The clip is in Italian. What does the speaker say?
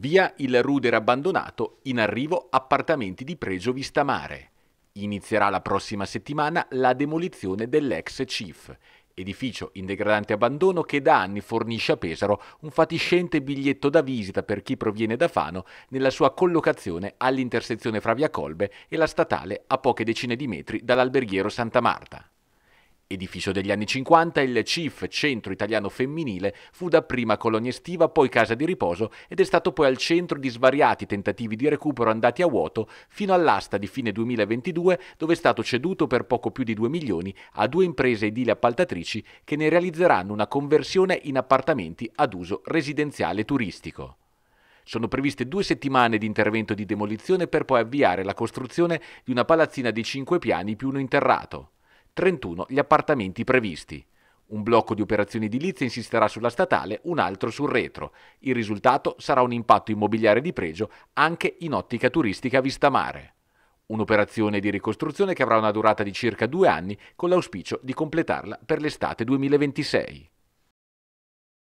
Via il Ruder abbandonato, in arrivo appartamenti di pregio vista mare. Inizierà la prossima settimana la demolizione dell'ex CIF, edificio in degradante abbandono che da anni fornisce a Pesaro un fatiscente biglietto da visita per chi proviene da Fano nella sua collocazione all'intersezione fra Via Colbe e la statale a poche decine di metri dall'alberghiero Santa Marta. Edificio degli anni 50, il CIF, Centro Italiano Femminile, fu dapprima colonia estiva, poi casa di riposo ed è stato poi al centro di svariati tentativi di recupero andati a vuoto fino all'asta di fine 2022 dove è stato ceduto per poco più di 2 milioni a due imprese edili appaltatrici che ne realizzeranno una conversione in appartamenti ad uso residenziale turistico. Sono previste due settimane di intervento di demolizione per poi avviare la costruzione di una palazzina di 5 piani più uno interrato. 31 gli appartamenti previsti. Un blocco di operazioni edilizie insisterà sulla statale, un altro sul retro. Il risultato sarà un impatto immobiliare di pregio anche in ottica turistica a vista mare. Un'operazione di ricostruzione che avrà una durata di circa due anni con l'auspicio di completarla per l'estate 2026.